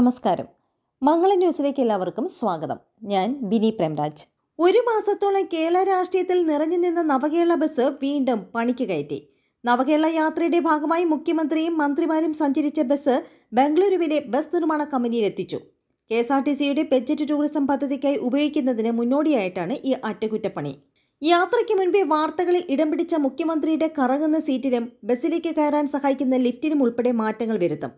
നമസ്കാരം മംഗള ന്യൂസിലേക്ക് എല്ലാവർക്കും സ്വാഗതം ഞാൻ ബിനി പ്രേംരാജ് ഒരു മാസത്തോളം കേരള രാഷ്ട്രീയത്തിൽ നിറഞ്ഞു നിന്ന നവകേരള ബസ് വീണ്ടും പണിക്ക് കയറ്റി നവകേരള യാത്രയുടെ ഭാഗമായി മുഖ്യമന്ത്രിയും മന്ത്രിമാരും സഞ്ചരിച്ച ബസ് ബംഗളൂരുവിലെ ബസ് നിർമ്മാണ കമ്പനിയിലെത്തിച്ചു എത്തിച്ചു കെ എസ് ആർ ടി സിയുടെ ബജറ്റ് ടൂറിസം പദ്ധതിക്കായി ഉപയോഗിക്കുന്നതിന് മുന്നോടിയായിട്ടാണ് ഈ അറ്റകുറ്റപ്പണി യാത്രയ്ക്ക് മുൻപേ വാർത്തകളിൽ ഇടം പിടിച്ച മുഖ്യമന്ത്രിയുടെ കറങ്ങുന്ന സീറ്റിലും ബസ്സിലേക്ക് കയറാൻ സഹായിക്കുന്ന ലിഫ്റ്റിനും ഉൾപ്പെടെ മാറ്റങ്ങൾ വരുത്തും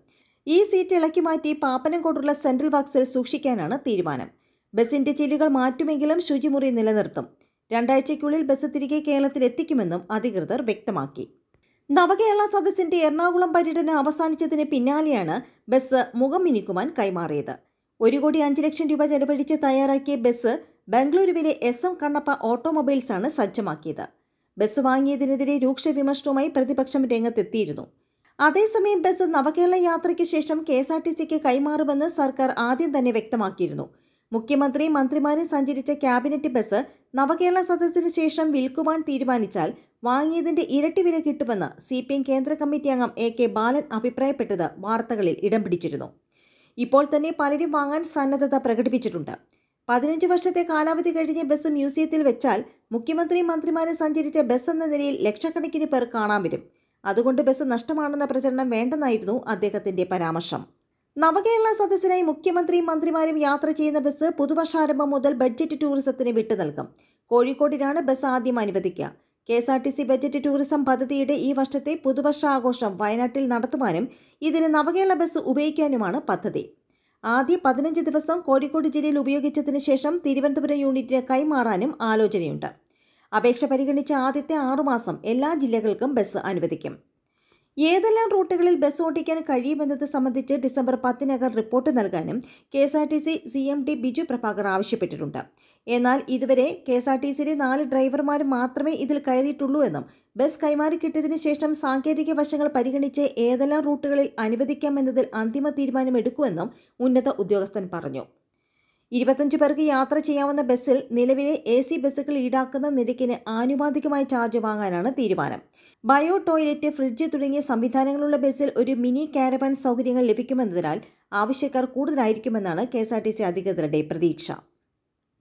ഈ സീറ്റ് ഇളക്കി മാറ്റി പാപ്പനംകോട്ടുള്ള സെൻട്രൽ ബോക്സിൽ സൂക്ഷിക്കാനാണ് തീരുമാനം ബസിന്റെ ചില്ലുകൾ മാറ്റുമെങ്കിലും ശുചിമുറി നിലനിർത്തും രണ്ടാഴ്ചയ്ക്കുള്ളിൽ ബസ് തിരികെ എത്തിക്കുമെന്നും അധികൃതർ വ്യക്തമാക്കി നവകേരള സദസ്സിന്റെ എറണാകുളം പര്യടനം അവസാനിച്ചതിന് പിന്നാലെയാണ് ബസ് മുഖം മിനുക്കുവാൻ കൈമാറിയത് ഒരു കോടി അഞ്ച് ലക്ഷം രൂപ ചെലവഴിച്ച് തയ്യാറാക്കിയ ബസ് ബംഗളൂരുവിലെ എസ് എം കണ്ണപ്പ ഓട്ടോമൊബൈൽസാണ് സജ്ജമാക്കിയത് ബസ് വാങ്ങിയതിനെതിരെ രൂക്ഷ വിമർശനവുമായി പ്രതിപക്ഷം രംഗത്തെത്തിയിരുന്നു അതേസമയം ബസ് നവകേരള യാത്രയ്ക്ക് ശേഷം കെ എസ് ആർ ടി സിക്ക് കൈമാറുമെന്ന് സർക്കാർ ആദ്യം തന്നെ വ്യക്തമാക്കിയിരുന്നു മുഖ്യമന്ത്രി മന്ത്രിമാരെ സഞ്ചരിച്ച ക്യാബിനറ്റ് ബസ് നവകേരള സദസ്സിന് ശേഷം വിൽക്കുവാൻ തീരുമാനിച്ചാൽ വാങ്ങിയതിന്റെ ഇരട്ടി വില കിട്ടുമെന്ന് സി പി എം കേന്ദ്ര കമ്മിറ്റി അംഗം എ കെ ബാലൻ അഭിപ്രായപ്പെട്ടത് വാർത്തകളിൽ ഇടം പിടിച്ചിരുന്നു ഇപ്പോൾ തന്നെ പലരും വാങ്ങാൻ സന്നദ്ധത പ്രകടിപ്പിച്ചിട്ടുണ്ട് പതിനഞ്ച് വർഷത്തെ കാലാവധി കഴിഞ്ഞ ബസ് മ്യൂസിയത്തിൽ വെച്ചാൽ മുഖ്യമന്ത്രി മന്ത്രിമാരെ സഞ്ചരിച്ച ബസ് എന്ന നിലയിൽ ലക്ഷക്കണക്കിന് പേർ കാണാൻ വരും അതുകൊണ്ട് ബസ് നഷ്ടമാണെന്ന പ്രചരണം വേണ്ടെന്നായിരുന്നു അദ്ദേഹത്തിന്റെ പരാമർശം നവകേരള സദസ്സിനായി മുഖ്യമന്ത്രിയും മന്ത്രിമാരും യാത്ര ചെയ്യുന്ന ബസ് പുതുവർഷാരംഭം മുതൽ ബഡ്ജറ്റ് ടൂറിസത്തിന് വിട്ടു നൽകും കോഴിക്കോടിനാണ് ബസ് ആദ്യം അനുവദിക്കുക K S R T C budget tourism പദ്ധതിയുടെ ഈ വർഷത്തെ പുതുവർഷാഘോഷം വയനാട്ടിൽ നടത്തുവാനും ഇതിന് നവകേരള ബസ് ഉപയോഗിക്കാനുമാണ് പദ്ധതി ആദ്യ പതിനഞ്ച് ദിവസം കോഴിക്കോട് ജില്ലയിൽ ഉപയോഗിച്ചതിന് ശേഷം തിരുവനന്തപുരം യൂണിറ്റിന് കൈമാറാനും ആലോചനയുണ്ട് അപേക്ഷ പരിഗണിച്ച ആദ്യത്തെ ആറുമാസം എല്ലാ ജില്ലകൾക്കും ബസ് അനുവദിക്കും ഏതെല്ലാം റൂട്ടുകളിൽ ബസ് ഓടിക്കാൻ കഴിയുമെന്നത് സംബന്ധിച്ച് ഡിസംബർ പത്തിനകം റിപ്പോർട്ട് നൽകാനും K S R T C C M D Biju Prabhakar ആവശ്യപ്പെട്ടിട്ടുണ്ട് എന്നാൽ ഇതുവരെ കെ എസ് ആർ ടി സിയിലെ നാല് ഡ്രൈവർമാർ മാത്രമേ ഇതിൽ കയറിയിട്ടുള്ളൂ എന്നും ബസ് കൈമാറി കിട്ടിയതിനു ശേഷം സാങ്കേതിക വശങ്ങൾ പരിഗണിച്ച് ഏതെല്ലാം റൂട്ടുകളിൽ അനുവദിക്കാമെന്നതിൽ അന്തിമ തീരുമാനമെടുക്കുമെന്നും ഉന്നത ഉദ്യോഗസ്ഥൻ പറഞ്ഞു ഇരുപത്തഞ്ച് പേർക്ക് യാത്ര ചെയ്യാവുന്ന ബസ്സിൽ നിലവിലെ എ സി ബസ്സുകൾ ഈടാക്കുന്ന നിരക്കിന് ആനുപാതികമായി ചാർജ് വാങ്ങാനാണ് തീരുമാനം ബയോ ടോയ്ലറ്റ് ഫ്രിഡ്ജ് തുടങ്ങിയ സംവിധാനങ്ങളുള്ള ബസ്സിൽ ഒരു മിനി കാരവാൻ സൗകര്യങ്ങൾ ലഭിക്കുമെന്നതിനാൽ ആവശ്യക്കാർ കൂടുതലായിരിക്കുമെന്നാണ് K S R T C അധികൃതരുടെ പ്രതീക്ഷ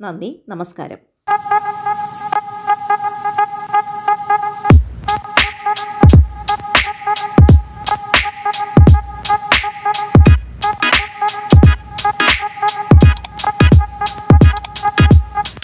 നന്ദി നമസ്കാരം